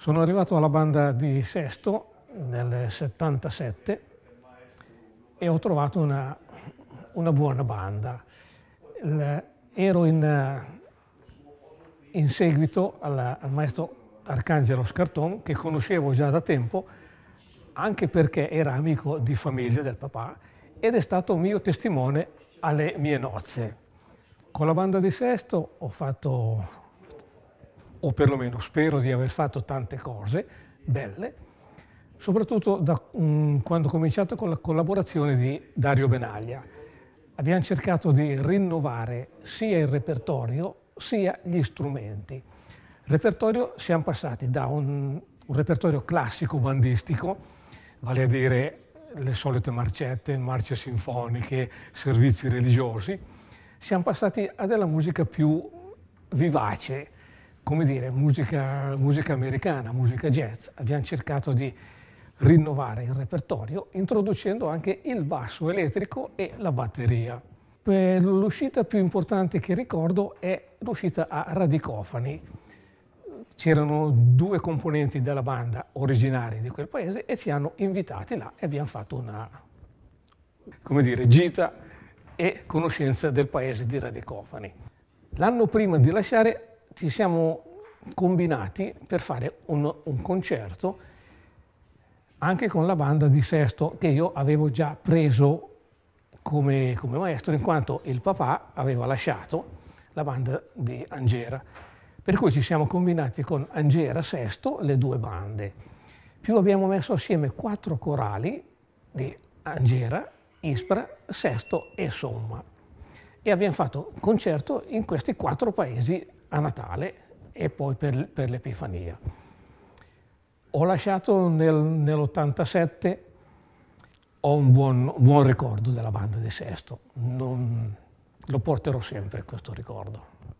Sono arrivato alla banda di Sesto nel 77 e ho trovato una, una buona banda. Il, ero in, in seguito alla, al maestro Arcangelo Scarton, che conoscevo già da tempo, anche perché era amico di famiglia del papà, ed è stato mio testimone alle mie nozze. Con la banda di Sesto ho fatto o perlomeno spero di aver fatto tante cose belle, soprattutto da um, quando ho cominciato con la collaborazione di Dario Benaglia. Abbiamo cercato di rinnovare sia il repertorio sia gli strumenti. Il repertorio siamo passati da un, un repertorio classico bandistico, vale a dire le solite marcette, marce sinfoniche, servizi religiosi, siamo passati a della musica più vivace, come dire, musica, musica americana, musica jazz. Abbiamo cercato di rinnovare il repertorio introducendo anche il basso elettrico e la batteria. Eh, l'uscita più importante che ricordo è l'uscita a Radicofani. C'erano due componenti della banda originari di quel paese e ci hanno invitati là e abbiamo fatto una, come dire, gita e conoscenza del paese di Radicofani. L'anno prima di lasciare ci siamo combinati per fare un, un concerto anche con la banda di Sesto che io avevo già preso come, come, maestro in quanto il papà aveva lasciato la banda di Angera. Per cui ci siamo combinati con Angera Sesto le due bande. Più abbiamo messo assieme quattro corali di Angera, Ispra, Sesto e Somma. E abbiamo fatto concerto in questi quattro paesi a Natale e poi per, per l'Epifania. Ho lasciato nel, nell'87, ho un buon, un buon, ricordo della banda di Sesto, non, lo porterò sempre questo ricordo.